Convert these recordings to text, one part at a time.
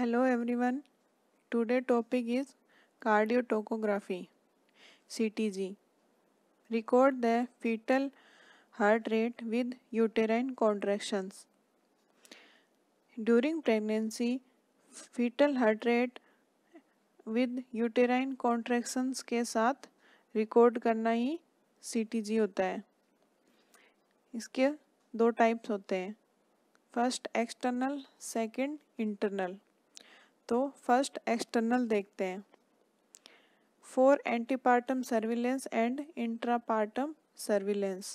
Hello everyone today topic is cardiotocography CTG record the fetal heart rate with uterine contractions during pregnancy fetal heart rate with uterine contractions के साथ record करना ही CTG होता है इसके दो types होते हैं फर्स्ट एक्सटर्नल सेकंड इंटरनल तो फर्स्ट एक्सटर्नल देखते हैं for antepartum surveillance and intrapartum surveillance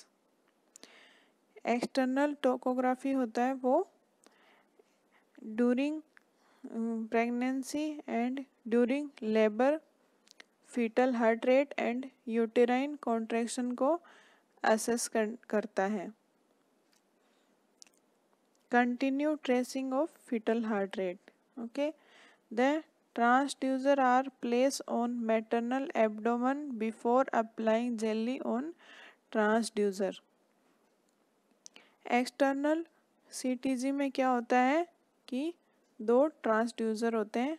external tocography होता है वो during pregnancy and during labour fetal heart rate and uterine contraction को असेस कर, करता है continue tracing of fetal heart rate okay The transducer are placed on maternal abdomen before applying jelly on transducer. External CTG में क्या होता है कि दो ट्रांसड्यूज़र होते हैं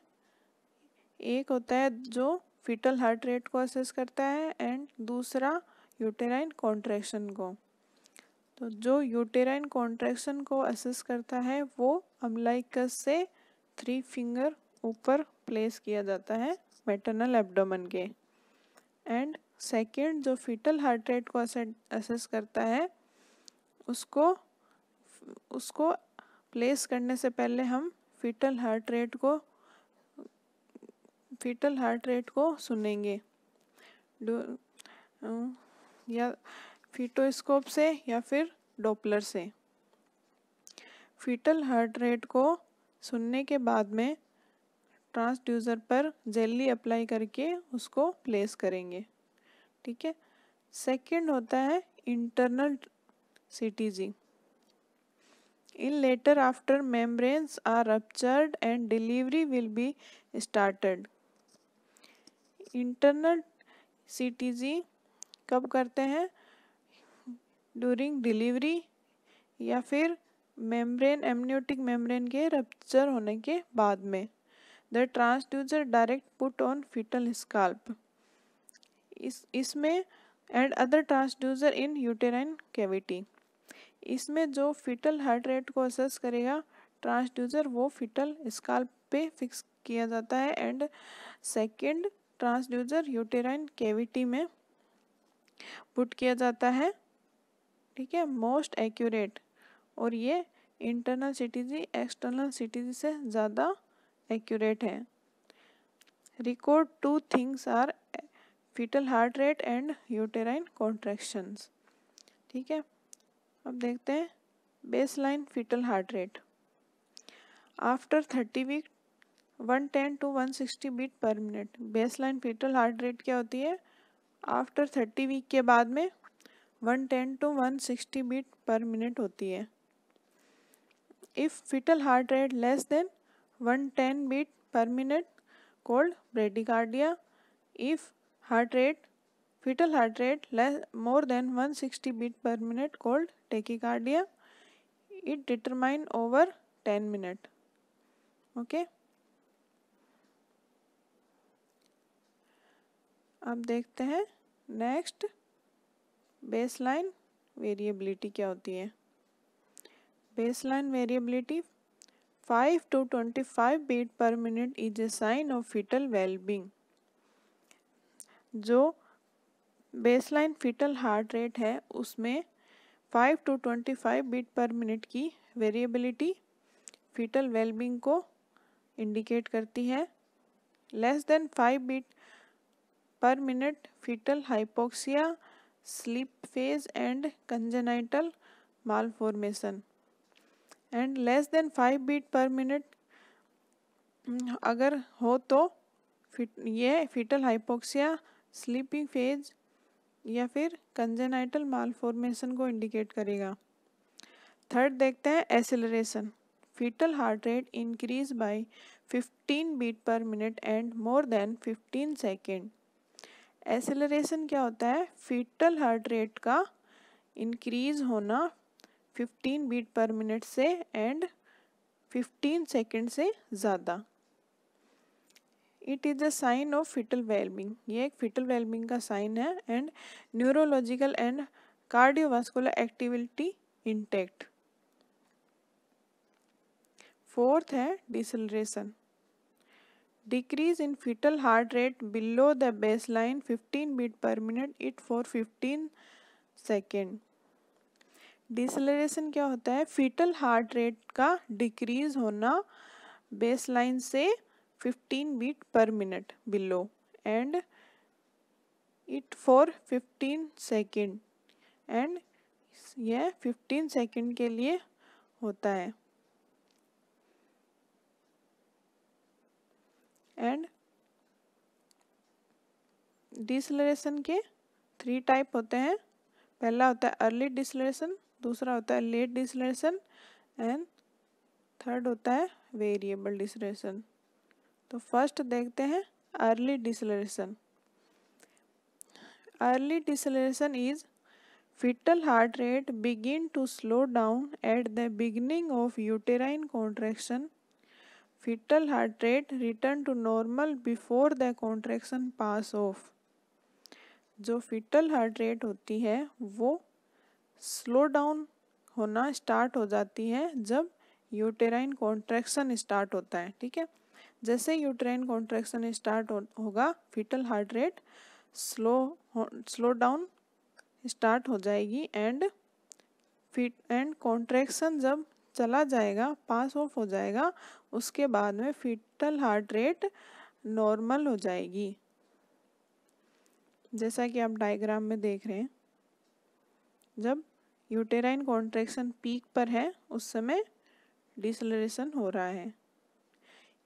एक होता है जो फिटल हार्ट रेट को असेस करता है एंड दूसरा यूटेराइन कॉन्ट्रैक्शन को तो जो यूटेराइन कॉन्ट्रैक्शन को असेस करता है वो अमलाइकस से थ्री फिंगर ऊपर प्लेस किया जाता है मेटरनल एब्डोमन के एंड सेकेंड जो फीटल हार्ट रेट को असेस करता है उसको उसको प्लेस करने से पहले हम फीटल हार्ट रेट को फीटल हार्ट रेट को सुनेंगे um, या फीटोस्कोप से या फिर डोपलर से फीटल हार्ट रेट को सुनने के बाद में ट्रांसड्यूज़र पर जेली अप्लाई करके उसको प्लेस करेंगे ठीक है सेकेंड होता है internal CTG in later after membranes are ruptured and delivery will be started internal CTG कब करते हैं ड्यूरिंग डिलीवरी या फिर मेम्ब्रेन एमनियोटिक मेम्ब्रेन के रपच्चर होने के बाद में the transducer direct put on fetal scalp इसमें and other transducer in uterine cavity इसमें जो फिटल हार्ट रेट को असेस करेगा ट्रांसड्यूजर वो फिटल स्काल्प पे फिक्स किया जाता है and second transducer uterine cavity में पुट किया जाता है ठीक है मोस्ट एक्यूरेट और ये इंटरनल सीटीजी एक्सटर्नल सिटीजी से ज़्यादा एक्यूरेट है record two things are fetal heart rate and uterine contractions ठीक है अब देखते हैं base line fetal heart rate after thirty week one ten to one sixty beat per minute base line fetal heart rate क्या होती है after thirty week के बाद में one ten to one sixty beat per minute होती है if fetal heart rate less than 110 beat per minute called bradycardia if heart rate fetal heart rate less more than 160 beat per minute called tachycardia it determined over 10 minute okay अब देखते हैं next baseline variability क्या होती है baseline variability five to twenty five beat per minute is a sign of fetal wellbeing जो baseline fetal heart rate है उसमें five to twenty five beat per minute की वेरिएबिलिटी फीटल वेलबींग को indicate करती है less than five beat per minute fetal hypoxia sleep phase and congenital malformation and less than five beat per minute अगर हो तो ये foetal hypoxia sleeping phase या फिर कंजेनाइटल मालफॉर्मेशन को इंडिकेट करेगा थर्ड देखते हैं acceleration fetal heart rate increase by 15 beat per minute and more than 15 second acceleration क्या होता है फीटल हार्ट रेट का इंक्रीज होना फिफ्टीन बीट पर मिनट से एंड फिफ्टीन सेकेंड से ज़्यादा it is a sign of fetal wellbeing ये एक फिटल वेलबिंग का साइन है and neurological and cardiovascular activity intact fourth है deceleration decrease in fetal heart rate below the base line fifteen beat per minute it for fifteen second deceleration क्या होता है fetal heart rate का decrease होना base line से 15 beat per minute below and it for 15 second and यह 15 second के लिए होता है एंड डिसलरेशन के थ्री टाइप होते हैं पहला होता है अर्ली डिसलरेशन दूसरा होता है लेट डिसलेशन एंड थर्ड होता है वेरिएबल डिसलेशन तो फर्स्ट देखते हैं early deceleration early deceleration is fetal heart rate begin to slow down at the beginning of uterine contraction fetal heart rate return to normal before the contraction pass off जो fetal heart rate होती है वो slow down होना start हो जाती है जब uterine contraction start होता है ठीक है जैसे यूटेराइन कॉन्ट्रैक्शन स्टार्ट हो, होगा fetal heart rate slow slow down start हो जाएगी एंड फिट एंड कॉन्ट्रैक्शन जब चला जाएगा पास ऑफ हो जाएगा उसके बाद में फीटल हार्ट रेट नॉर्मल हो जाएगी जैसा कि आप डायग्राम में देख रहे हैं जब यूटेराइन कॉन्ट्रैक्शन पीक पर है उस समय डिसलरेशन हो रहा है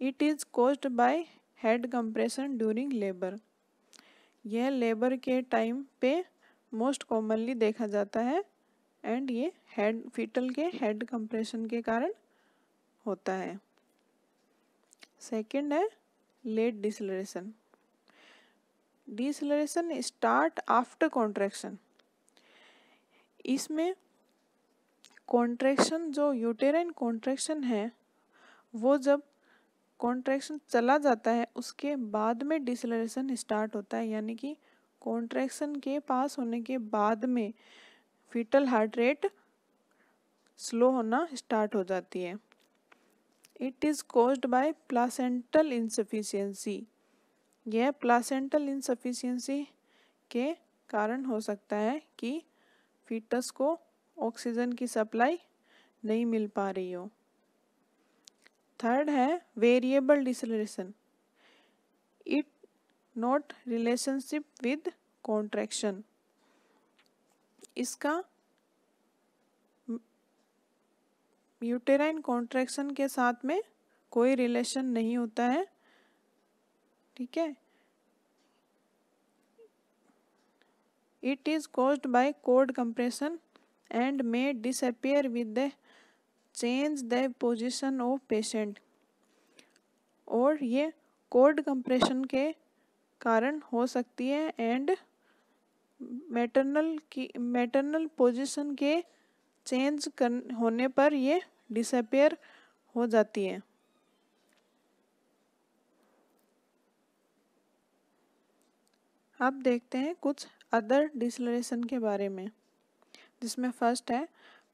it is cause by head compression during labour यह लेबर के टाइम पे मोस्ट कॉमनली देखा जाता है एंड ये हेड फीटल के हेड कंप्रेशन के कारण होता है सेकंड है late deceleration deceleration start after contraction इसमें कॉन्ट्रैक्शन जो यूटेराइन कॉन्ट्रैक्शन है वो जब कॉन्ट्रैक्शन चला जाता है उसके बाद में डिसलरेशन स्टार्ट होता है यानी कि कॉन्ट्रैक्शन के पास होने के बाद में फीटल हार्ट रेट स्लो होना स्टार्ट हो जाती है it is caused by placental insufficiency यह प्लासेंटल इनसफिशियंसी के कारण हो सकता है कि फीटस को ऑक्सीजन की सप्लाई नहीं मिल पा रही हो थर्ड है variable deceleration it not relationship with contraction इसका यूटेराइन कॉन्ट्रैक्शन के साथ में कोई रिलेशन नहीं होता है ठीक है It is caused by cord compression and may disappear with the change the position of patient. और ये कोड कंप्रेशन के कारण हो सकती है एंड मैटरनल की मैटरनल पोजीशन के चेंज कर होने पर ये डिसअपेयर हो जाती है अब देखते हैं कुछ अदर डिसलरेशन के बारे में जिसमें फर्स्ट है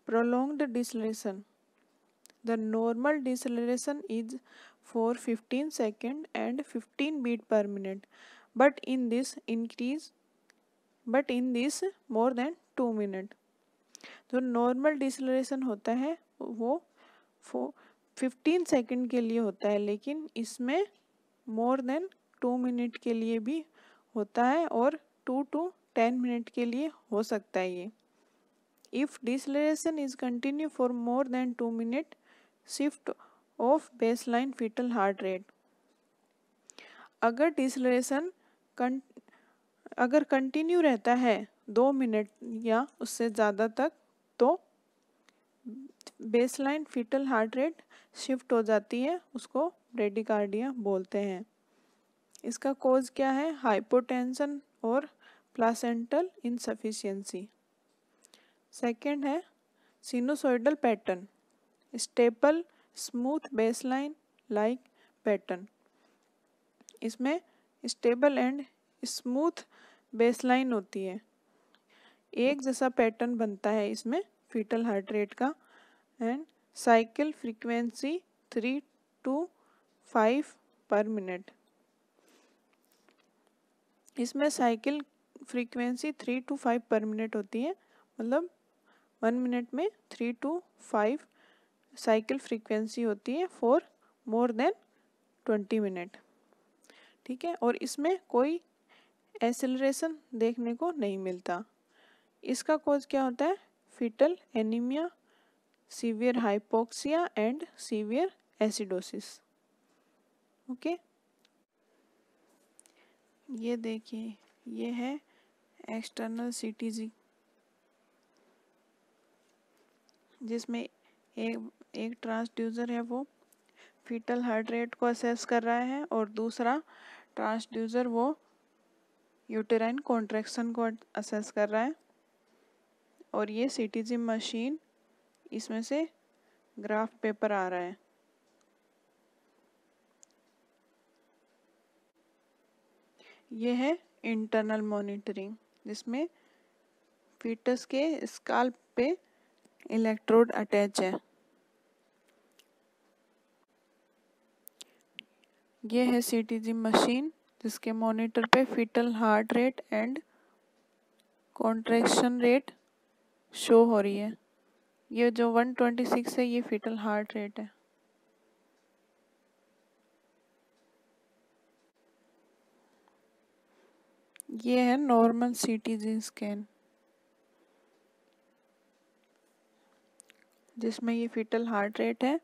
prolonged deceleration the normal deceleration is for 15 second and 15 beat per minute but in this increase but in this more than two minute जो नॉर्मल डिसलरेशन होता है वो फिफ्टीन सेकेंड के लिए होता है लेकिन इसमें मोर देन टू मिनट के लिए भी होता है और टू टू टेन मिनट के लिए हो सकता है ये if deceleration is continue for more than two minute shift of base line fetal heart rate अगर डिसलेशन अगर कंटिन्यू रहता है दो मिनट या उससे ज़्यादा तक तो baseline fetal heart rate shift हो जाती है उसको ब्रेडिकार्डिया बोलते हैं इसका कोज क्या है हाइपोटेंशन और प्लासेंटल इनसफिशियंसी सेकेंड है sinusoidal pattern stable smooth baseline like pattern इसमें स्टेबल एंड स्मूथ बेसलाइन होती है एक जैसा पैटर्न बनता है इसमें फीटल हार्ट रेट का and cycle frequency three to five per minute इसमें cycle frequency three to five per minute होती है मतलब वन मिनट में three to five cycle frequency होती है for more than twenty minute ठीक है और इसमें कोई एसेलरेशन देखने को नहीं मिलता इसका कोज क्या होता है fetal anaemia severe hypoxia and severe acidosis okay ये देखिए ये है एक्सटर्नल सीटीजी जिसमें एक एक ट्रांसड्यूजर है वो फीटल हार्ट रेट को असेस कर रहा है और दूसरा ट्रांसड्यूज़र वो यूटेराइन कॉन्ट्रैक्शन को असेस कर रहा है और ये सीटीजी मशीन इसमें से ग्राफ पेपर आ रहा है यह है इंटरनल मॉनिटरिंग जिसमें फीटस के स्काल्प पे इलेक्ट्रोड अटैच है यह है सीटीजी मशीन जिसके मॉनिटर पे fetal heart rate and contraction rate show हो रही है ये जो 126 है ये फीटल हार्ट रेट है ये है नॉर्मल सीटीजी स्कैन जिसमें ये फिटल हार्ट रेट है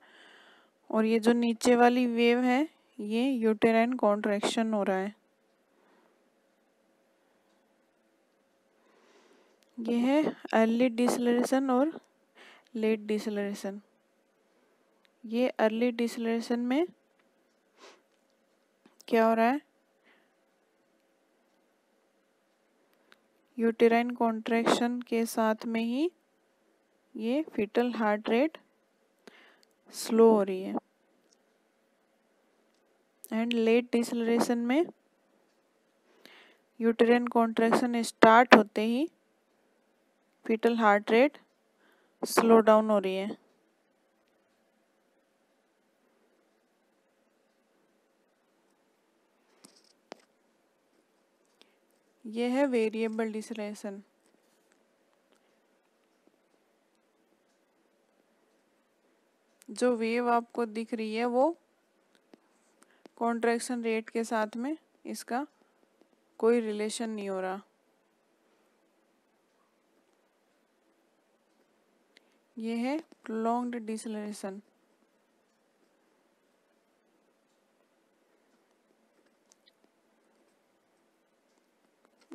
और ये जो नीचे वाली वेव है ये यूटेराइन कॉन्ट्रेक्शन हो रहा है ये है अर्ली डिसलरेशन और लेट डिसलरेशन ये अर्ली डिसलरेशन में क्या हो रहा है यूटेराइन कॉन्ट्रैक्शन के साथ में ही ये फिटल हार्ट रेट स्लो हो रही है एंड लेट डिसलरेशन में यूटेराइन कॉन्ट्रैक्शन स्टार्ट होते ही fetal heart rate slow down हो रही है यह है वेरिएबल डिसलेशन जो वेव आपको दिख रही है वो कॉन्ट्रैक्शन रेट के साथ में इसका कोई रिलेशन नहीं हो रहा यह है प्रोलॉन्ग डिसलेशन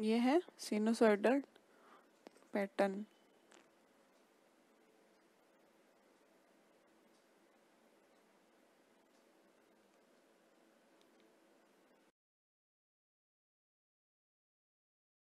ये है सिनोसोइडल पैटर्न